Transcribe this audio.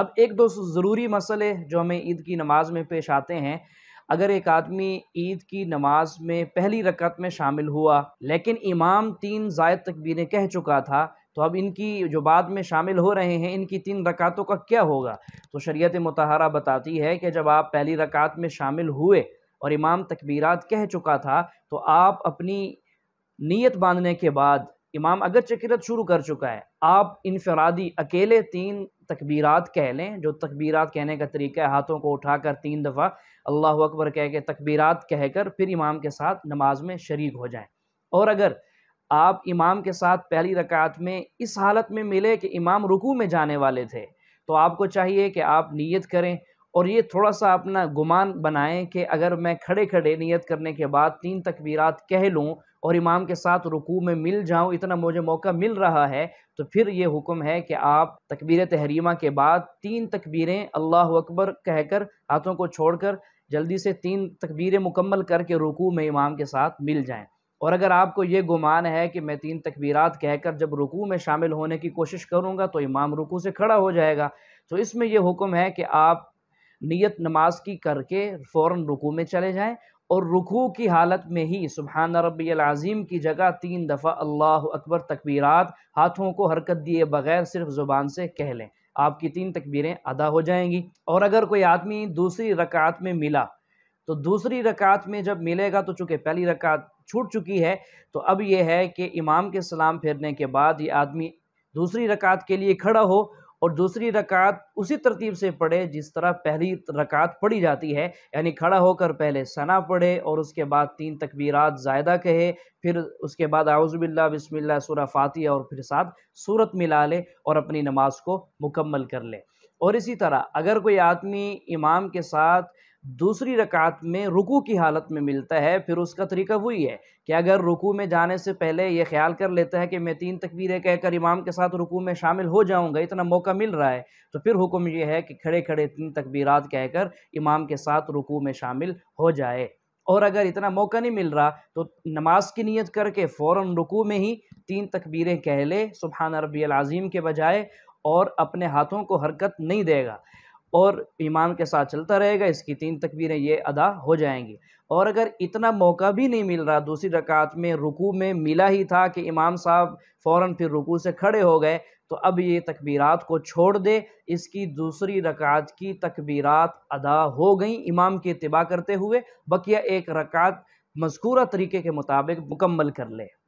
अब एक दो ज़रूरी मसले जो हमें ईद की नमाज़ में पेश आते हैं अगर एक आदमी ईद की नमाज में पहली रकत में शामिल हुआ लेकिन इमाम तीन जायद तकबीरें कह चुका था तो अब इनकी जो बाद में शामिल हो रहे हैं इनकी तीन रकातों का क्या होगा तो शरीयत मतहरा बताती है कि जब आप पहली रकात में शामिल हुए और इमाम तकबीरात कह चुका था तो आप अपनी नीयत बांधने के बाद इमाम अगर चकिरत शुरू कर चुका है आप इनफरादी अकेले तीन तकबीरत कह लें जो तकबीरत कहने का तरीका है हाथों को उठाकर तीन दफ़ा अल्लाह अकबर कह के कह कहकर फिर इमाम के साथ नमाज में शरीक हो जाएं और अगर आप इमाम के साथ पहली रकात में इस हालत में मिले कि इमाम रुकू में जाने वाले थे तो आपको चाहिए कि आप नीयत करें और ये थोड़ा सा अपना गुमान बनाएं कि अगर मैं खड़े खड़े नीयत करने के बाद तीन तकबीरत कह लूँ और इमाम के साथ रुकू में मिल जाऊं इतना मुझे मौका मिल रहा है तो फिर ये हुक्म है कि आप तकबीर तहरीमा के बाद तीन तकबीरें अल्लाह अकबर कहकर हाथों को छोड़कर जल्दी से तीन तकबीरें मुकम्मल करके रुकू में इमाम के साथ मिल जाएं और अगर आपको ये गुमान है कि मैं तीन तकबीरात कहकर जब रुकू में शामिल होने की कोशिश करूँगा तो इमाम रुकू से खड़ा हो जाएगा तो इसमें यह हुक्म है कि आप नियत नमाज की करके फ़ौर रुकू में चले जाएँ और रुकू की हालत में ही सुबहान रबीआज़ीम की जगह तीन दफ़ा अल्लाह अकबर तकबीरात हाथों को हरकत दिए बगैर सिर्फ ज़ुबान से कह लें आपकी तीन तकबीरें अदा हो जाएंगी और अगर कोई आदमी दूसरी रकात में मिला तो दूसरी रकात में जब मिलेगा तो चूँकि पहली रकात छूट चुकी है तो अब यह है कि इमाम के सलाम फेरने के बाद ये आदमी दूसरी रकात के लिए खड़ा हो और दूसरी रकात उसी तरतीब से पढ़े जिस तरह पहली रकात पढ़ी जाती है यानी खड़ा होकर पहले सना पढ़े और उसके बाद तीन तकबीरात जायदा कहे फिर उसके बाद आउज़बिल्ला बिसमिल्ला सूरा फातिहा और फिर साथ सूरत मिला ले और अपनी नमाज को मुकम्मल कर ले और इसी तरह अगर कोई आदमी इमाम के साथ दूसरी रकात में रुकू की हालत में मिलता है फिर उसका तरीका वही है कि अगर रुकू में जाने से पहले ये ख्याल कर लेता है कि मैं तीन तकबीरें कहकर इमाम के साथ रुकू में शामिल हो जाऊंगा इतना मौका मिल रहा है तो फिर हुक्म ये है कि खड़े खड़े तीन तकबीरात कहकर इमाम के साथ रुकू में शामिल हो जाए और अगर इतना मौका नहीं मिल रहा तो नमाज की नीयत करके फ़ौर रुकू में ही तीन तकबीरें कह ले सुबहान रबी अज़ीम के बजाय और अपने हाथों को हरकत नहीं देगा और ईमान के साथ चलता रहेगा इसकी तीन तकबीरें ये अदा हो जाएंगी और अगर इतना मौका भी नहीं मिल रहा दूसरी रकात में रुकू में मिला ही था कि इमाम साहब फ़ौर फिर रुकू से खड़े हो गए तो अब ये तकबीरात को छोड़ दे इसकी दूसरी रकात की तकबीरात अदा हो गई इमाम की इतबा करते हुए बकिया एक रकात मजकूरा तरीके के मुताबिक मुकम्मल कर ले